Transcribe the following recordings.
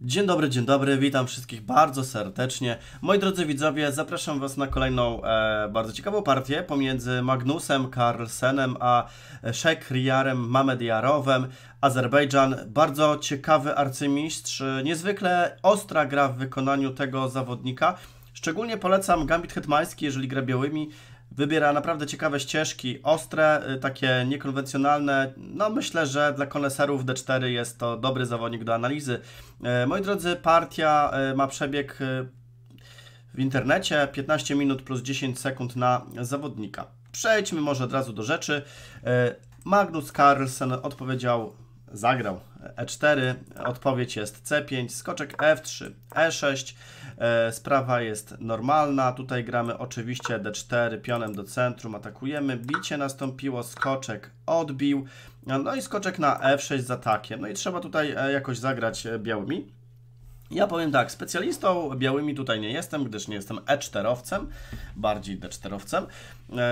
Dzień dobry, dzień dobry, witam wszystkich bardzo serdecznie. Moi drodzy widzowie, zapraszam Was na kolejną e, bardzo ciekawą partię pomiędzy Magnusem Carlsenem a e, Shekriarem Mamediarowem. Azerbejdżan, bardzo ciekawy arcymistrz, e, niezwykle ostra gra w wykonaniu tego zawodnika. Szczególnie polecam Gambit Hetmański, jeżeli gra białymi, Wybiera naprawdę ciekawe ścieżki, ostre, y, takie niekonwencjonalne. No myślę, że dla koneserów D4 jest to dobry zawodnik do analizy. E, moi drodzy, partia e, ma przebieg e, w internecie 15 minut plus 10 sekund na zawodnika. Przejdźmy może od razu do rzeczy. Magnus Carlsen odpowiedział zagrał E4, odpowiedź jest C5, skoczek F3, E6, e, sprawa jest normalna, tutaj gramy oczywiście D4, pionem do centrum, atakujemy, bicie nastąpiło, skoczek odbił, no i skoczek na F6 z atakiem, no i trzeba tutaj e, jakoś zagrać e, białymi. Ja powiem tak, specjalistą białymi tutaj nie jestem, gdyż nie jestem E4-owcem, bardziej D4-owcem.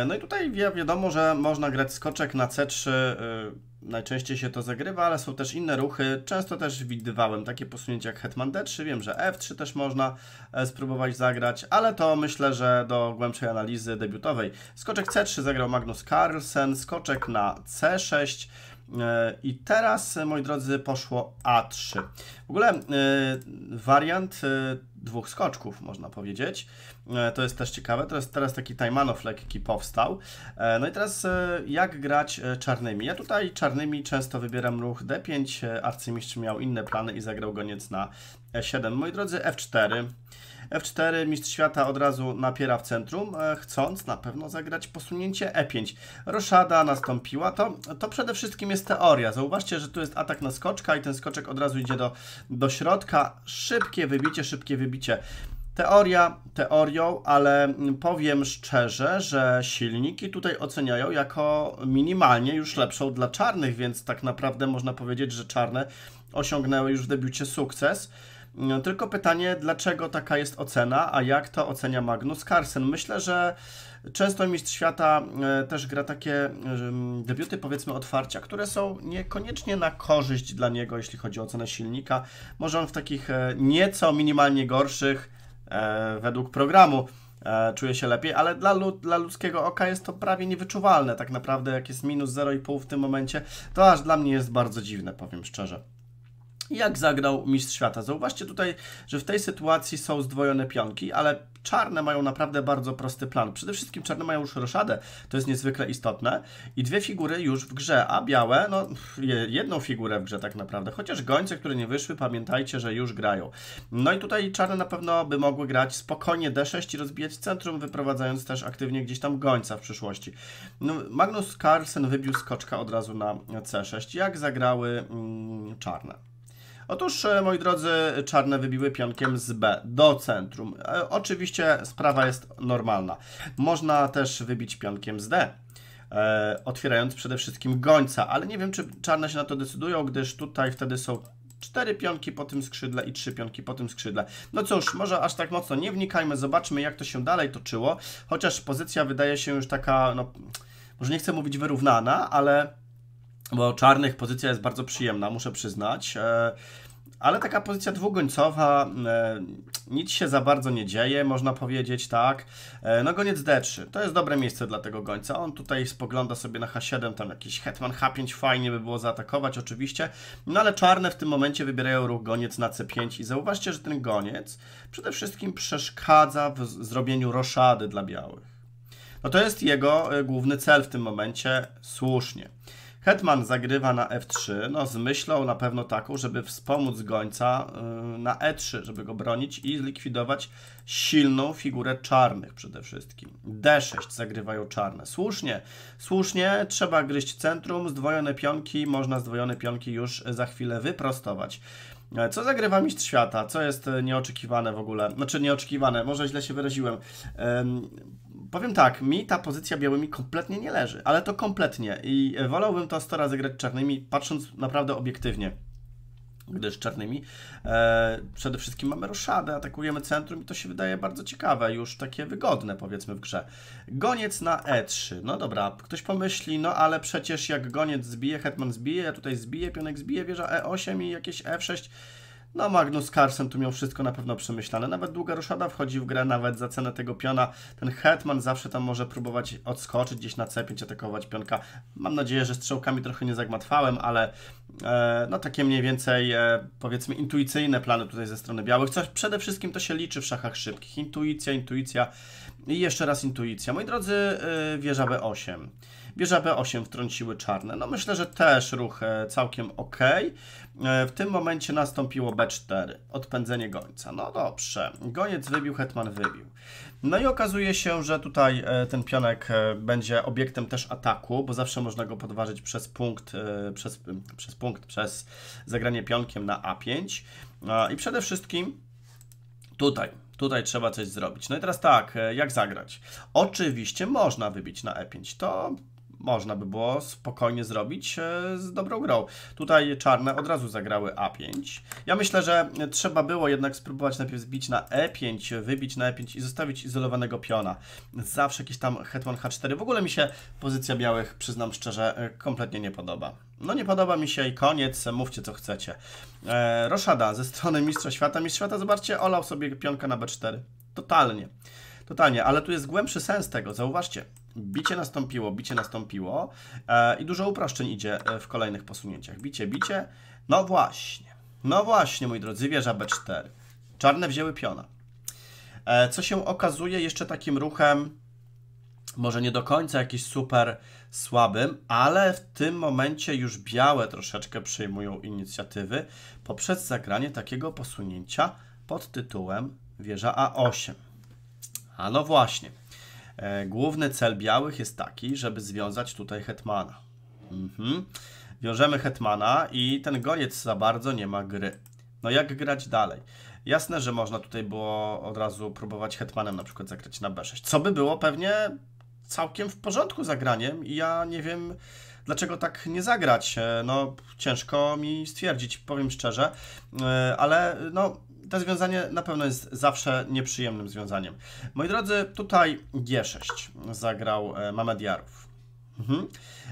No i tutaj wiadomo, że można grać skoczek na C3, Najczęściej się to zagrywa, ale są też inne ruchy. Często też widywałem takie posunięcia jak Hetman D3, wiem, że F3 też można e, spróbować zagrać, ale to myślę, że do głębszej analizy debiutowej. Skoczek C3 zagrał Magnus Carlsen, skoczek na C6, e, i teraz, moi drodzy, poszło A3. W ogóle e, wariant dwóch skoczków, można powiedzieć. E, to jest też ciekawe. Teraz, teraz taki Tajmanow lekki powstał. E, no i teraz e, jak grać czarnymi? Ja tutaj czarnymi często wybieram ruch D5. Arcymistrz miał inne plany i zagrał goniec na E7. Moi drodzy, F4. F4 mistrz świata od razu napiera w centrum, chcąc na pewno zagrać posunięcie E5. Roszada nastąpiła, to, to przede wszystkim jest teoria. Zauważcie, że tu jest atak na skoczka i ten skoczek od razu idzie do, do środka. Szybkie wybicie, szybkie wybicie Teoria teorią, ale powiem szczerze, że silniki tutaj oceniają jako minimalnie już lepszą dla czarnych, więc tak naprawdę można powiedzieć, że czarne osiągnęły już w debiucie sukces. No, tylko pytanie, dlaczego taka jest ocena, a jak to ocenia Magnus Carlsen? Myślę, że często mistrz świata e, też gra takie e, debiuty, powiedzmy, otwarcia, które są niekoniecznie na korzyść dla niego, jeśli chodzi o cenę silnika. Może on w takich e, nieco minimalnie gorszych, według programu, czuje się lepiej, ale dla, lud, dla ludzkiego oka jest to prawie niewyczuwalne. Tak naprawdę, jak jest minus 0,5 w tym momencie, to aż dla mnie jest bardzo dziwne, powiem szczerze jak zagrał mistrz świata. Zauważcie tutaj, że w tej sytuacji są zdwojone pionki, ale czarne mają naprawdę bardzo prosty plan. Przede wszystkim czarne mają już roszadę, to jest niezwykle istotne i dwie figury już w grze, a białe, no jedną figurę w grze tak naprawdę, chociaż gońce, które nie wyszły, pamiętajcie, że już grają. No i tutaj czarne na pewno by mogły grać spokojnie D6 i rozbijać centrum, wyprowadzając też aktywnie gdzieś tam gońca w przyszłości. No, Magnus Carlsen wybił skoczka od razu na C6, jak zagrały mm, czarne. Otóż, e, moi drodzy, czarne wybiły pionkiem z B do centrum. E, oczywiście sprawa jest normalna. Można też wybić pionkiem z D, e, otwierając przede wszystkim gońca, ale nie wiem, czy czarne się na to decydują, gdyż tutaj wtedy są cztery pionki po tym skrzydle i trzy pionki po tym skrzydle. No cóż, może aż tak mocno nie wnikajmy, zobaczmy jak to się dalej toczyło, chociaż pozycja wydaje się już taka, no, może nie chcę mówić wyrównana, ale bo czarnych pozycja jest bardzo przyjemna, muszę przyznać. E, ale taka pozycja dwugońcowa, e, nic się za bardzo nie dzieje, można powiedzieć, tak. E, no goniec D3, to jest dobre miejsce dla tego gońca. On tutaj spogląda sobie na H7, tam jakiś hetman H5 fajnie by było zaatakować oczywiście. No ale czarne w tym momencie wybierają ruch goniec na C5 i zauważcie, że ten goniec przede wszystkim przeszkadza w zrobieniu roszady dla białych. No to jest jego główny cel w tym momencie, słusznie. Hetman zagrywa na f3, no z myślą na pewno taką, żeby wspomóc gońca y, na e3, żeby go bronić i zlikwidować silną figurę czarnych przede wszystkim. d6 zagrywają czarne. Słusznie, słusznie, trzeba gryźć centrum, zdwojone pionki, można zdwojone pionki już za chwilę wyprostować. E, co zagrywa Mistrz Świata? Co jest e, nieoczekiwane w ogóle? Znaczy nieoczekiwane, może źle się wyraziłem. Powiem tak, mi ta pozycja białymi kompletnie nie leży, ale to kompletnie i e, wolałbym to 100 razy grać czarnymi, patrząc naprawdę obiektywnie gdyż czarnymi. E, przede wszystkim mamy roszadę, atakujemy centrum i to się wydaje bardzo ciekawe, już takie wygodne powiedzmy w grze. Goniec na E3. No dobra, ktoś pomyśli, no ale przecież jak goniec zbije, hetman zbije, ja tutaj zbiję, pionek zbije, wieża E8 i jakieś e 6 no Magnus Carlsen tu miał wszystko na pewno przemyślane. Nawet długa ruszada wchodzi w grę, nawet za cenę tego piona. Ten Hetman zawsze tam może próbować odskoczyć, gdzieś na nacepić, atakować pionka. Mam nadzieję, że strzałkami trochę nie zagmatwałem, ale e, no takie mniej więcej e, powiedzmy intuicyjne plany tutaj ze strony białych. Coś przede wszystkim to się liczy w szachach szybkich. Intuicja, intuicja i jeszcze raz intuicja. Moi drodzy, e, wieża B8. Bierze B8 wtrąciły czarne. No myślę, że też ruch całkiem ok. E, w tym momencie nastąpiło B4, odpędzenie gońca. No dobrze, goniec wybił, hetman wybił. No i okazuje się, że tutaj e, ten pionek e, będzie obiektem też ataku, bo zawsze można go podważyć przez punkt, przez, przez punkt, przez zagranie pionkiem na A5. I przede wszystkim tutaj tutaj trzeba coś zrobić. No i teraz tak, jak zagrać? Oczywiście można wybić na E5. To można by było spokojnie zrobić e, z dobrą grą. Tutaj czarne od razu zagrały A5. Ja myślę, że trzeba było jednak spróbować najpierw zbić na E5, wybić na E5 i zostawić izolowanego piona. Zawsze jakiś tam hetman H4. W ogóle mi się pozycja białych, przyznam szczerze, e, kompletnie nie podoba. No nie podoba mi się i koniec, mówcie co chcecie. E, Roszada ze strony Mistrza Świata. Mistrz Świata, zobaczcie, olał sobie pionka na B4. Totalnie. Totalnie, ale tu jest głębszy sens tego, zauważcie. Bicie nastąpiło, bicie nastąpiło e, i dużo uproszczeń idzie e, w kolejnych posunięciach. Bicie, bicie. No właśnie, no właśnie, moi drodzy, wieża B4. Czarne wzięły piona. E, co się okazuje jeszcze takim ruchem, może nie do końca jakiś super słabym, ale w tym momencie już białe troszeczkę przejmują inicjatywy poprzez zagranie takiego posunięcia pod tytułem wieża A8. A no właśnie. E, główny cel białych jest taki, żeby związać tutaj hetmana. Mhm. Wiążemy hetmana i ten goniec za bardzo nie ma gry. No jak grać dalej? Jasne, że można tutaj było od razu próbować hetmanem na przykład zagrać na b6, co by było pewnie całkiem w porządku zagraniem i ja nie wiem dlaczego tak nie zagrać. E, no ciężko mi stwierdzić, powiem szczerze, e, ale no to związanie na pewno jest zawsze nieprzyjemnym związaniem. Moi drodzy, tutaj G6 zagrał e, Mamediarów. Mhm.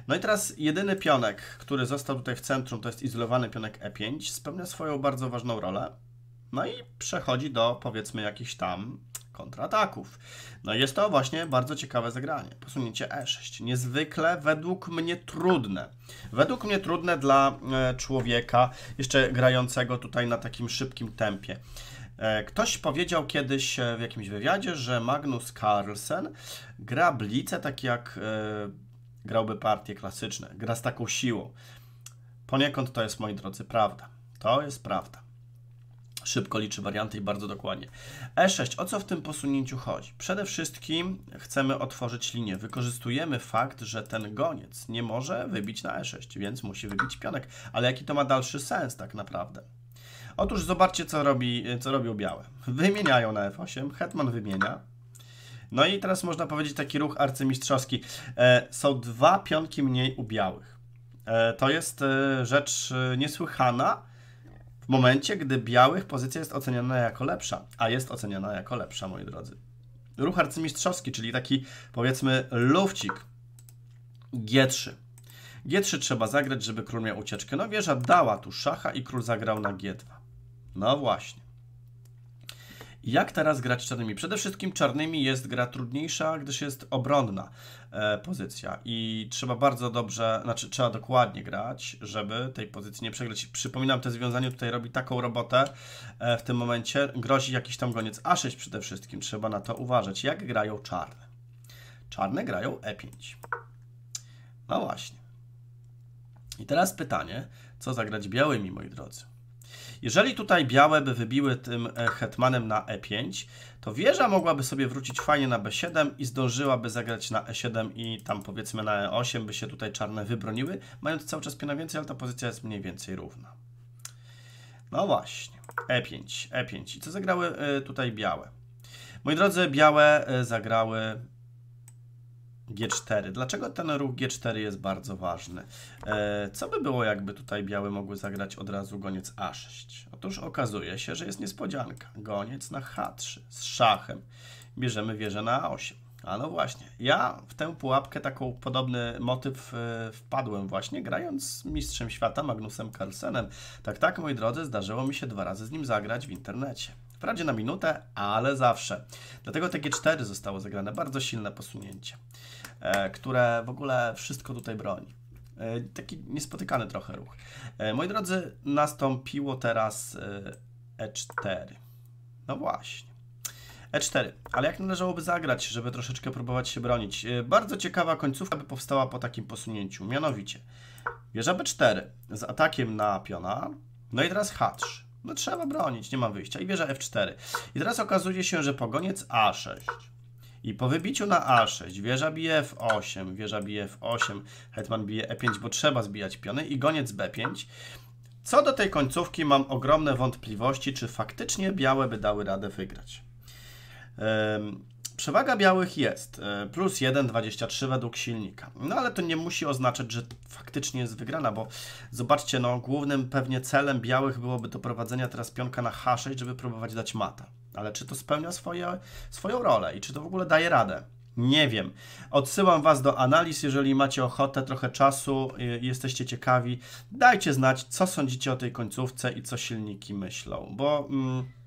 No i teraz jedyny pionek, który został tutaj w centrum, to jest izolowany pionek E5, spełnia swoją bardzo ważną rolę. No i przechodzi do powiedzmy jakichś tam kontrataków. No jest to właśnie bardzo ciekawe zagranie. Posunięcie E6. Niezwykle według mnie trudne. Według mnie trudne dla e, człowieka, jeszcze grającego tutaj na takim szybkim tempie. E, ktoś powiedział kiedyś e, w jakimś wywiadzie, że Magnus Carlsen gra blice tak jak grałby partie klasyczne. Gra z taką siłą. Poniekąd to jest, moi drodzy, prawda. To jest prawda szybko liczy warianty i bardzo dokładnie. E6. O co w tym posunięciu chodzi? Przede wszystkim chcemy otworzyć linię. Wykorzystujemy fakt, że ten goniec nie może wybić na E6, więc musi wybić pionek. Ale jaki to ma dalszy sens tak naprawdę? Otóż zobaczcie, co, robi, co robią białe. Wymieniają na F8, hetman wymienia. No i teraz można powiedzieć taki ruch arcymistrzowski. E, są dwa pionki mniej u białych. E, to jest e, rzecz niesłychana, momencie, gdy białych pozycja jest oceniana jako lepsza, a jest oceniana jako lepsza, moi drodzy. Ruch arcymistrzowski, czyli taki powiedzmy lufcik. G3. G3 trzeba zagrać, żeby król miał ucieczkę. No wieża dała tu szacha i król zagrał na G2. No właśnie. Jak teraz grać czarnymi? Przede wszystkim czarnymi jest gra trudniejsza, gdyż jest obronna e, pozycja i trzeba bardzo dobrze, znaczy trzeba dokładnie grać, żeby tej pozycji nie przegrać. Przypominam, to związanie tutaj robi taką robotę e, w tym momencie. Grozi jakiś tam goniec A6 przede wszystkim, trzeba na to uważać. Jak grają czarne? Czarne grają E5. No właśnie. I teraz pytanie, co zagrać białymi, moi drodzy? Jeżeli tutaj białe by wybiły tym e, hetmanem na e5, to wieża mogłaby sobie wrócić fajnie na b7 i zdążyłaby zagrać na e7 i tam powiedzmy na e8 by się tutaj czarne wybroniły, mając cały czas piona więcej, ale ta pozycja jest mniej więcej równa. No właśnie, e5, e5. I co zagrały e, tutaj białe? Moi drodzy, białe e, zagrały G4. Dlaczego ten ruch G4 jest bardzo ważny? E, co by było, jakby tutaj biały mogły zagrać od razu goniec A6? Otóż okazuje się, że jest niespodzianka. Goniec na H3 z szachem. Bierzemy wieżę na A8. A no właśnie, ja w tę pułapkę taką podobny motyw e, wpadłem właśnie, grając z mistrzem świata Magnusem Carlsenem. Tak, tak, moi drodzy, zdarzyło mi się dwa razy z nim zagrać w internecie. Wprawdzie na minutę, ale zawsze. Dlatego g 4 zostało zagrane, bardzo silne posunięcie, e, które w ogóle wszystko tutaj broni. E, taki niespotykany trochę ruch. E, moi drodzy, nastąpiło teraz E4. No właśnie. E4. Ale jak należałoby zagrać, żeby troszeczkę próbować się bronić? Bardzo ciekawa końcówka by powstała po takim posunięciu. Mianowicie wieża B4 z atakiem na piona, no i teraz H3. No trzeba bronić, nie ma wyjścia. I bierze F4. I teraz okazuje się, że pogoniec A6. I po wybiciu na A6 wieża bije F8, wieża bije F8, hetman bije E5, bo trzeba zbijać piony i goniec B5. Co do tej końcówki mam ogromne wątpliwości, czy faktycznie białe by dały radę wygrać. Przewaga białych jest, e, plus 1,23 według silnika. No ale to nie musi oznaczać, że faktycznie jest wygrana, bo zobaczcie, no głównym pewnie celem białych byłoby doprowadzenia teraz pionka na H6, żeby próbować dać mata. Ale czy to spełnia swoje, swoją rolę i czy to w ogóle daje radę? Nie wiem. Odsyłam Was do analiz, jeżeli macie ochotę, trochę czasu, e, jesteście ciekawi. Dajcie znać, co sądzicie o tej końcówce i co silniki myślą, bo... Mm,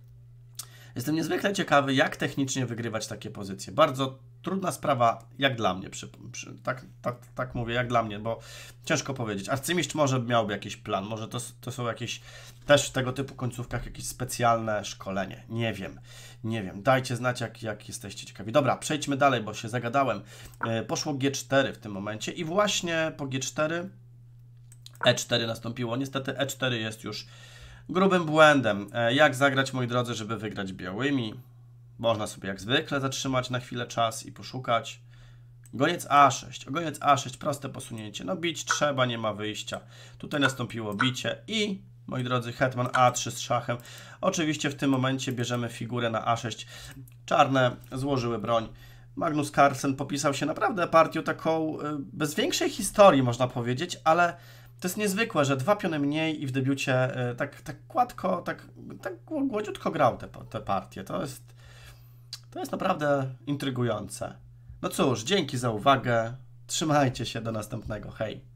Jestem niezwykle ciekawy, jak technicznie wygrywać takie pozycje. Bardzo trudna sprawa, jak dla mnie. Przy, przy, tak, tak, tak mówię, jak dla mnie, bo ciężko powiedzieć. Arcymistrz może miałby jakiś plan, może to, to są jakieś też w tego typu końcówkach jakieś specjalne szkolenie. Nie wiem, nie wiem. Dajcie znać, jak, jak jesteście ciekawi. Dobra, przejdźmy dalej, bo się zagadałem. E, poszło G4 w tym momencie i właśnie po G4 E4 nastąpiło. Niestety E4 jest już grubym błędem. E, jak zagrać, moi drodzy, żeby wygrać białymi? Można sobie jak zwykle zatrzymać na chwilę czas i poszukać. Goniec A6, goniec A6, proste posunięcie. No bić trzeba, nie ma wyjścia. Tutaj nastąpiło bicie i, moi drodzy, hetman A3 z szachem. Oczywiście w tym momencie bierzemy figurę na A6. Czarne złożyły broń. Magnus Carlsen popisał się naprawdę partią taką y, bez większej historii, można powiedzieć, ale to jest niezwykłe, że dwa piony mniej i w debiucie e, tak, tak gładko, tak, tak gładziutko grał te, te partie. To jest, to jest naprawdę intrygujące. No cóż, dzięki za uwagę. Trzymajcie się, do następnego. Hej!